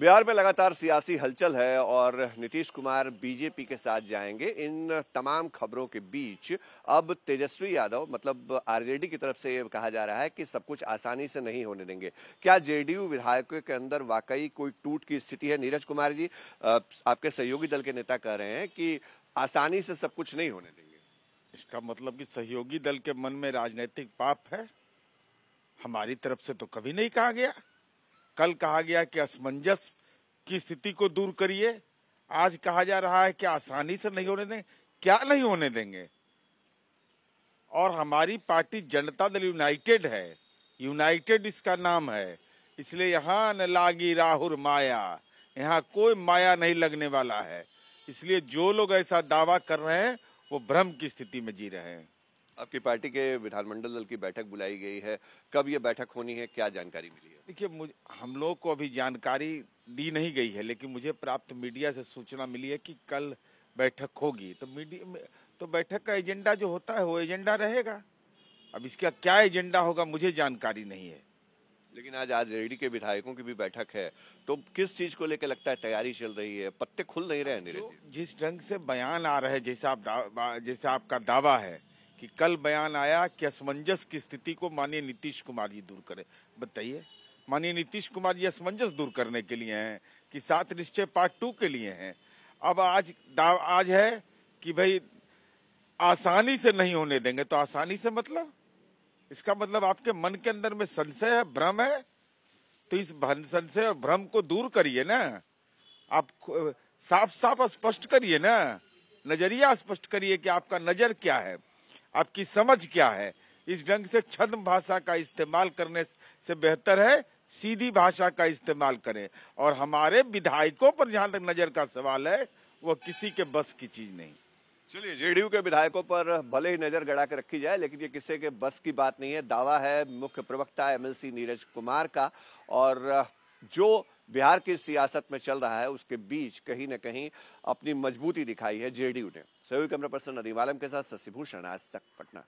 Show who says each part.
Speaker 1: बिहार में लगातार सियासी हलचल है और नीतीश कुमार बीजेपी के साथ जाएंगे इन तमाम खबरों के बीच अब तेजस्वी यादव मतलब आरजेडी की तरफ से यह कहा जा रहा है कि सब कुछ आसानी से नहीं होने देंगे क्या जेडीयू विधायकों के अंदर वाकई कोई टूट की स्थिति है नीरज कुमार जी आपके सहयोगी दल के नेता कह रहे हैं कि आसानी
Speaker 2: से सब कुछ नहीं होने देंगे इसका मतलब कि सहयोगी दल के मन में राजनीतिक पाप है हमारी तरफ से तो कभी नहीं कहा गया कल कहा गया कि असमंजस की स्थिति को दूर करिए आज कहा जा रहा है कि आसानी से नहीं होने देंगे क्या नहीं होने देंगे और हमारी पार्टी जनता दल यूनाइटेड है यूनाइटेड इसका नाम है इसलिए यहाँ न लागी राहुल माया यहाँ कोई माया नहीं लगने वाला है इसलिए जो लोग ऐसा दावा कर रहे हैं वो भ्रम की स्थिति में जी रहे हैं आपकी पार्टी के विधानमंडल दल की बैठक बुलाई गई है कब ये बैठक होनी है क्या जानकारी मिली देखिए हम लोग को अभी जानकारी दी नहीं गई है लेकिन मुझे प्राप्त मीडिया से सूचना मिली है कि कल बैठक होगी तो मीडिया तो बैठक का एजेंडा जो होता है वो एजेंडा रहेगा अब इसका क्या एजेंडा होगा मुझे जानकारी नहीं है
Speaker 1: लेकिन आज आरजेडी के विधायकों की भी बैठक है तो
Speaker 2: किस चीज को लेकर लगता है तैयारी चल रही है पत्ते खुल नहीं रहे नीरज जिस ढंग से बयान आ रहे जैसा आप जैसा आपका दावा है कि कल बयान आया कि असमंजस की स्थिति को माननीय नीतीश कुमार जी दूर करें बताइए माननीय नीतीश कुमार जी असमंजस दूर करने के लिए हैं कि सात निश्चय पार्ट टू के लिए हैं अब आज आज है कि भाई आसानी से नहीं होने देंगे तो आसानी से मतलब इसका मतलब आपके मन के अंदर में संशय है भ्रम है तो इस संशय और भ्रम को दूर करिए ना आप साफ साफ स्पष्ट करिए ना नजरिया स्पष्ट करिए कि आपका नजर क्या है आपकी समझ क्या है इस ढंग से छद्म भाषा का इस्तेमाल करने से बेहतर है सीधी भाषा का इस्तेमाल करें और हमारे विधायकों पर जहां तक नजर का सवाल है वो किसी के बस की चीज नहीं
Speaker 1: चलिए जेडीयू के विधायकों पर भले ही नजर गड़ा के रखी जाए लेकिन ये किसी के बस की बात नहीं है दावा है मुख्य प्रवक्ता एमएलसी नीरज कुमार का और जो बिहार की सियासत में चल रहा है उसके बीच कहीं ना कहीं अपनी मजबूती दिखाई है जेडीयू ने सहयोग कैमरा पर्सन नदीम आलम के साथ शशिभूषण आज तक पटना